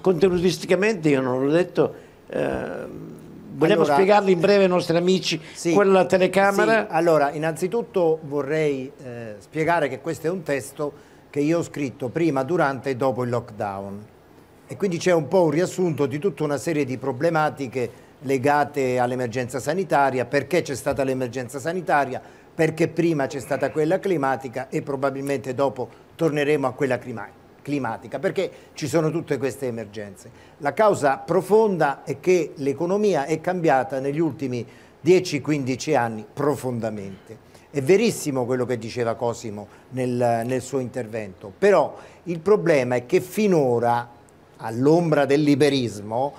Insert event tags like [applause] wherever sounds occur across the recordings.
contenutisticamente io non l'ho detto, eh, Vogliamo allora, spiegarli in eh, breve ai nostri amici sì, quella telecamera? Sì. Allora, innanzitutto vorrei eh, spiegare che questo è un testo che io ho scritto prima, durante e dopo il lockdown. E quindi c'è un po' un riassunto di tutta una serie di problematiche legate all'emergenza sanitaria, perché c'è stata l'emergenza sanitaria, perché prima c'è stata quella climatica e probabilmente dopo torneremo a quella climatica climatica, perché ci sono tutte queste emergenze. La causa profonda è che l'economia è cambiata negli ultimi 10-15 anni profondamente. È verissimo quello che diceva Cosimo nel, nel suo intervento, però il problema è che finora, all'ombra del liberismo,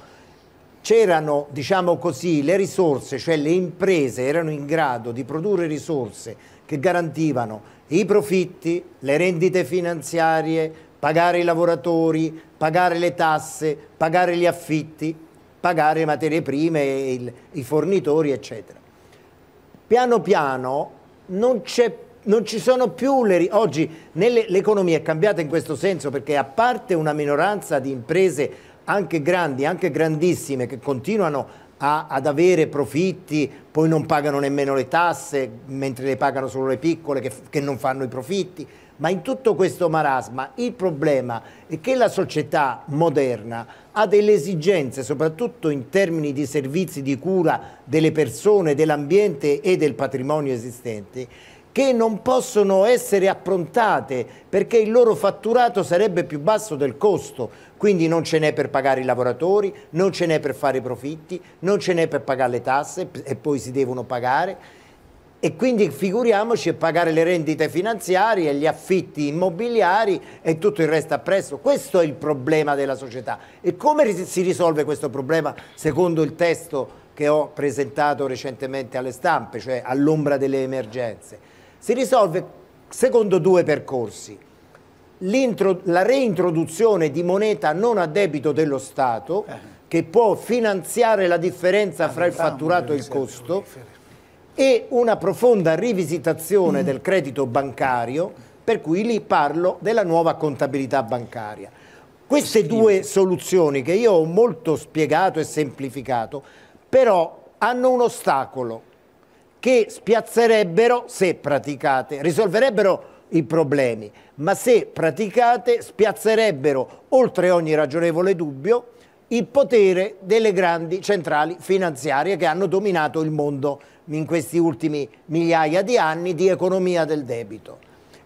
c'erano, diciamo così, le risorse, cioè le imprese erano in grado di produrre risorse che garantivano i profitti, le rendite finanziarie, pagare i lavoratori, pagare le tasse, pagare gli affitti, pagare le materie prime, il, i fornitori, eccetera. Piano piano non, non ci sono più le... Oggi l'economia è cambiata in questo senso perché a parte una minoranza di imprese anche grandi, anche grandissime, che continuano a, ad avere profitti, poi non pagano nemmeno le tasse, mentre le pagano solo le piccole che, che non fanno i profitti. Ma in tutto questo marasma il problema è che la società moderna ha delle esigenze, soprattutto in termini di servizi di cura delle persone, dell'ambiente e del patrimonio esistente, che non possono essere approntate perché il loro fatturato sarebbe più basso del costo, quindi non ce n'è per pagare i lavoratori, non ce n'è per fare i profitti, non ce n'è per pagare le tasse e poi si devono pagare e quindi figuriamoci a pagare le rendite finanziarie, gli affitti immobiliari e tutto il resto appresso. Questo è il problema della società. E come si risolve questo problema secondo il testo che ho presentato recentemente alle stampe, cioè all'ombra delle emergenze? si risolve secondo due percorsi. La reintroduzione di moneta non a debito dello Stato, eh. che può finanziare la differenza fra il fatturato e il costo, e una profonda rivisitazione mm. del credito bancario, per cui lì parlo della nuova contabilità bancaria. Queste due soluzioni che io ho molto spiegato e semplificato, però hanno un ostacolo, che spiazzerebbero se praticate, risolverebbero i problemi, ma se praticate spiazzerebbero, oltre ogni ragionevole dubbio, il potere delle grandi centrali finanziarie che hanno dominato il mondo in questi ultimi migliaia di anni di economia del debito.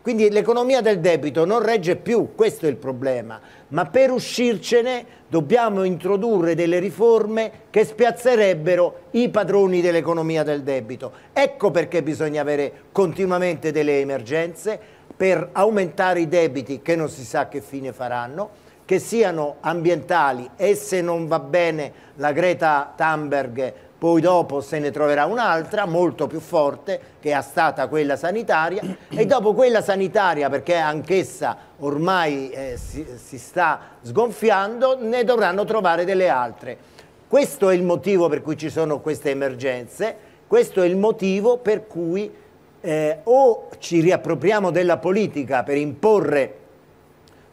Quindi l'economia del debito non regge più, questo è il problema. Ma per uscircene dobbiamo introdurre delle riforme che spiazzerebbero i padroni dell'economia del debito. Ecco perché bisogna avere continuamente delle emergenze per aumentare i debiti che non si sa che fine faranno che siano ambientali e se non va bene la Greta Thunberg poi dopo se ne troverà un'altra molto più forte che è stata quella sanitaria e dopo quella sanitaria perché anch'essa ormai eh, si, si sta sgonfiando ne dovranno trovare delle altre. Questo è il motivo per cui ci sono queste emergenze, questo è il motivo per cui eh, o ci riappropriamo della politica per imporre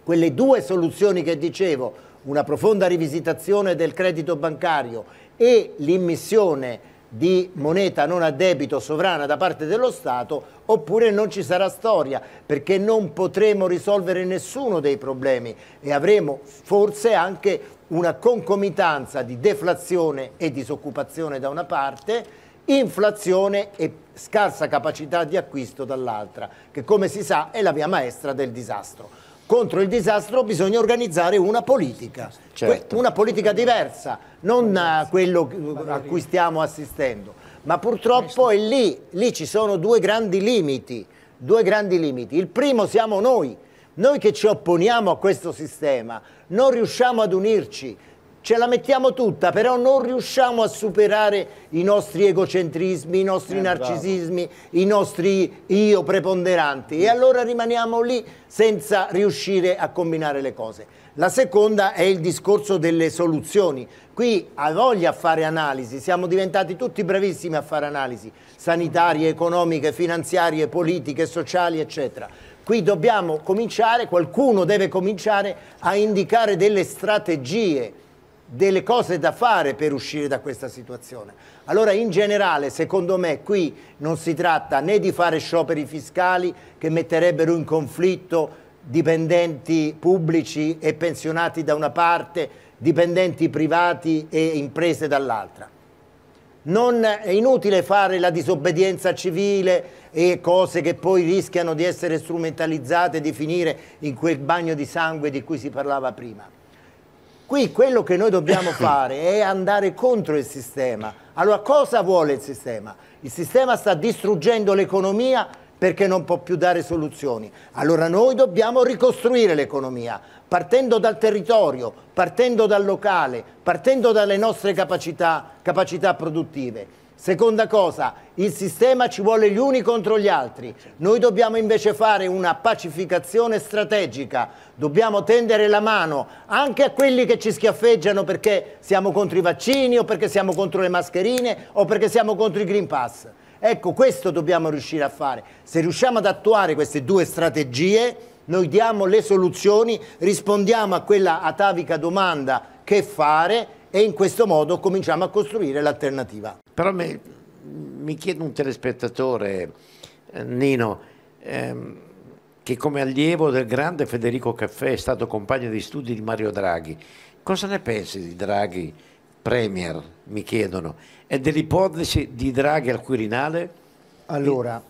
quelle due soluzioni che dicevo, una profonda rivisitazione del credito bancario e l'immissione di moneta non a debito sovrana da parte dello Stato oppure non ci sarà storia perché non potremo risolvere nessuno dei problemi e avremo forse anche una concomitanza di deflazione e disoccupazione da una parte inflazione e scarsa capacità di acquisto dall'altra, che come si sa è la via maestra del disastro contro il disastro bisogna organizzare una politica, certo. una politica diversa, non eh, a quello a cui stiamo assistendo. Ma purtroppo è lì, lì ci sono due grandi limiti, due grandi limiti. Il primo siamo noi, noi che ci opponiamo a questo sistema, non riusciamo ad unirci, ce la mettiamo tutta, però non riusciamo a superare i nostri egocentrismi, i nostri eh, narcisismi, bravo. i nostri io preponderanti e allora rimaniamo lì senza riuscire a combinare le cose. La seconda è il discorso delle soluzioni. Qui ha voglia a fare analisi, siamo diventati tutti bravissimi a fare analisi sanitarie, economiche, finanziarie, politiche, sociali, eccetera. Qui dobbiamo cominciare, qualcuno deve cominciare a indicare delle strategie delle cose da fare per uscire da questa situazione. Allora in generale secondo me qui non si tratta né di fare scioperi fiscali che metterebbero in conflitto dipendenti pubblici e pensionati da una parte, dipendenti privati e imprese dall'altra. Non è inutile fare la disobbedienza civile e cose che poi rischiano di essere strumentalizzate e di finire in quel bagno di sangue di cui si parlava prima. Qui quello che noi dobbiamo [coughs] fare è andare contro il sistema. Allora cosa vuole il sistema? Il sistema sta distruggendo l'economia perché non può più dare soluzioni. Allora noi dobbiamo ricostruire l'economia, partendo dal territorio, partendo dal locale, partendo dalle nostre capacità, capacità produttive. Seconda cosa, il sistema ci vuole gli uni contro gli altri. Noi dobbiamo invece fare una pacificazione strategica, dobbiamo tendere la mano anche a quelli che ci schiaffeggiano perché siamo contro i vaccini o perché siamo contro le mascherine o perché siamo contro i Green Pass. Ecco, questo dobbiamo riuscire a fare. Se riusciamo ad attuare queste due strategie, noi diamo le soluzioni, rispondiamo a quella atavica domanda che fare e in questo modo cominciamo a costruire l'alternativa. Però mi, mi chiede un telespettatore, eh, Nino, ehm, che come allievo del grande Federico Caffè è stato compagno di studi di Mario Draghi, cosa ne pensi di Draghi Premier, mi chiedono, e dell'ipotesi di Draghi al Quirinale? Allora,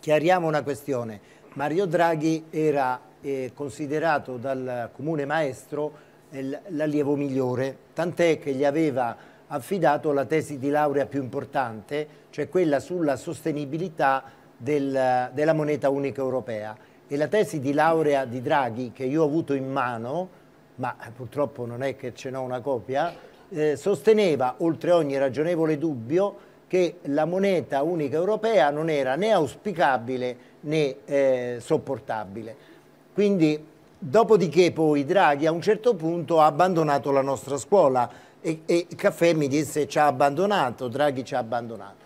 chiariamo una questione. Mario Draghi era eh, considerato dal comune maestro l'allievo migliore, tant'è che gli aveva affidato la tesi di laurea più importante, cioè quella sulla sostenibilità del, della moneta unica europea. E la tesi di laurea di Draghi, che io ho avuto in mano, ma eh, purtroppo non è che ce n'ho una copia, eh, sosteneva, oltre ogni ragionevole dubbio, che la moneta unica europea non era né auspicabile né eh, sopportabile. Quindi Dopodiché poi Draghi a un certo punto ha abbandonato la nostra scuola e, e Caffè mi disse ci ha abbandonato, Draghi ci ha abbandonato.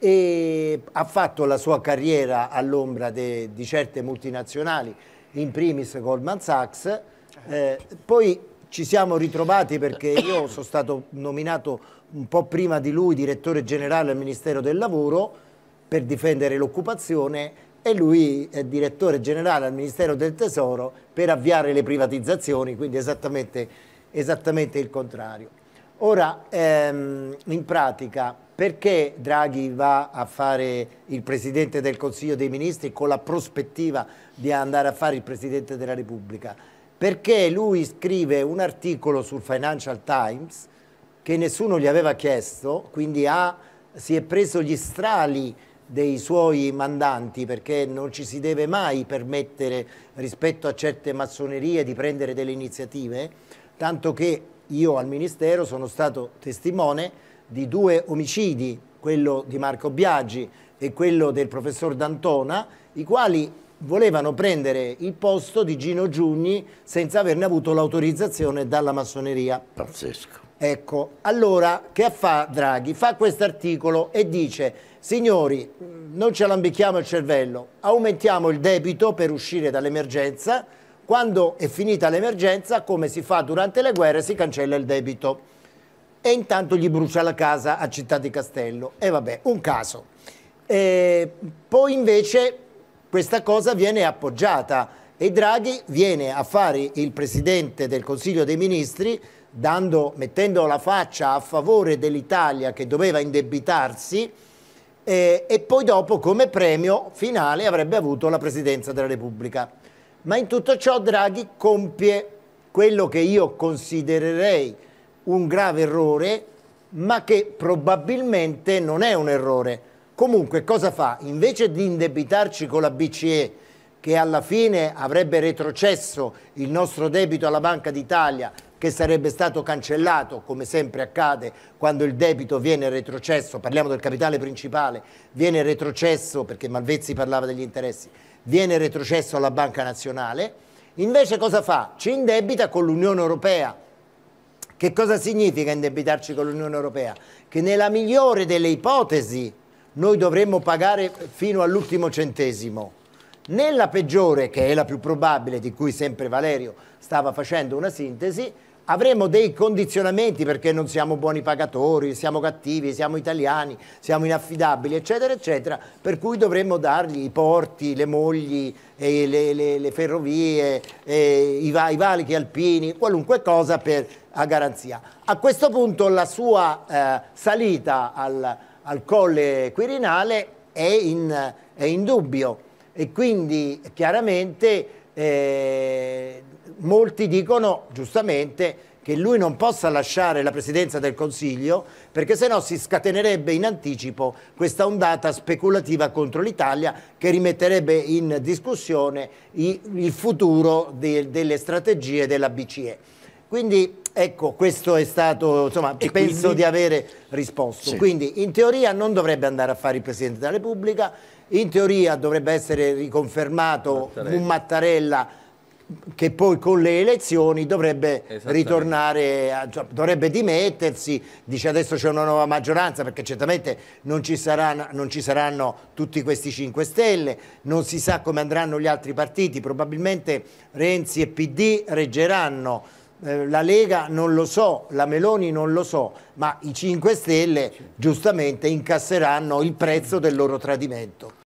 E ha fatto la sua carriera all'ombra di certe multinazionali, in primis Goldman Sachs, eh, poi ci siamo ritrovati perché io sono stato nominato un po' prima di lui direttore generale al Ministero del Lavoro per difendere l'occupazione e lui è direttore generale al Ministero del Tesoro per avviare le privatizzazioni, quindi esattamente, esattamente il contrario. Ora, ehm, in pratica, perché Draghi va a fare il Presidente del Consiglio dei Ministri con la prospettiva di andare a fare il Presidente della Repubblica? Perché lui scrive un articolo sul Financial Times che nessuno gli aveva chiesto, quindi ha, si è preso gli strali dei suoi mandanti perché non ci si deve mai permettere rispetto a certe massonerie di prendere delle iniziative, tanto che io al Ministero sono stato testimone di due omicidi, quello di Marco Biaggi e quello del professor D'Antona, i quali volevano prendere il posto di Gino Giugni senza averne avuto l'autorizzazione dalla massoneria. Pazzesco. Ecco, allora che fa Draghi? Fa questo articolo e dice, signori, non ce lambicchiamo il cervello, aumentiamo il debito per uscire dall'emergenza, quando è finita l'emergenza, come si fa durante le guerre, si cancella il debito. E intanto gli brucia la casa a Città di Castello. E vabbè, un caso. E poi invece questa cosa viene appoggiata e Draghi viene a fare il Presidente del Consiglio dei Ministri dando, mettendo la faccia a favore dell'Italia che doveva indebitarsi eh, e poi dopo come premio finale avrebbe avuto la Presidenza della Repubblica. Ma in tutto ciò Draghi compie quello che io considererei un grave errore, ma che probabilmente non è un errore. Comunque cosa fa? Invece di indebitarci con la BCE, che alla fine avrebbe retrocesso il nostro debito alla Banca d'Italia che sarebbe stato cancellato, come sempre accade quando il debito viene retrocesso, parliamo del capitale principale, viene retrocesso, perché Malvezzi parlava degli interessi, viene retrocesso alla Banca Nazionale, invece cosa fa? Ci indebita con l'Unione Europea. Che cosa significa indebitarci con l'Unione Europea? Che nella migliore delle ipotesi noi dovremmo pagare fino all'ultimo centesimo. Nella peggiore, che è la più probabile, di cui sempre Valerio stava facendo una sintesi, avremo dei condizionamenti perché non siamo buoni pagatori, siamo cattivi, siamo italiani, siamo inaffidabili, eccetera, eccetera, per cui dovremmo dargli i porti, le mogli, le, le, le, ferrovie, i, i valichi alpini, qualunque cosa per, a garanzia. A questo punto la sua eh, salita al, al, colle Quirinale è in, è in dubbio e quindi chiaramente eh, molti dicono giustamente che lui non possa lasciare la presidenza del Consiglio perché sennò si scatenerebbe in anticipo questa ondata speculativa contro l'Italia che rimetterebbe in discussione il futuro delle strategie della BCE. Quindi ecco, questo è stato, insomma, e penso quindi... di avere risposto. Sì. Quindi in teoria non dovrebbe andare a fare il Presidente della Repubblica, in teoria dovrebbe essere riconfermato Mattarella. un Mattarella che poi con le elezioni dovrebbe ritornare, cioè, dovrebbe dimettersi, dice adesso c'è una nuova maggioranza perché certamente non ci, saranno, non ci, saranno, tutti questi 5 Stelle, non si sa come andranno gli altri partiti, probabilmente Renzi e PD reggeranno, eh, la Lega non lo so, la Meloni non lo so, ma i 5 Stelle giustamente incasseranno il prezzo del loro tradimento.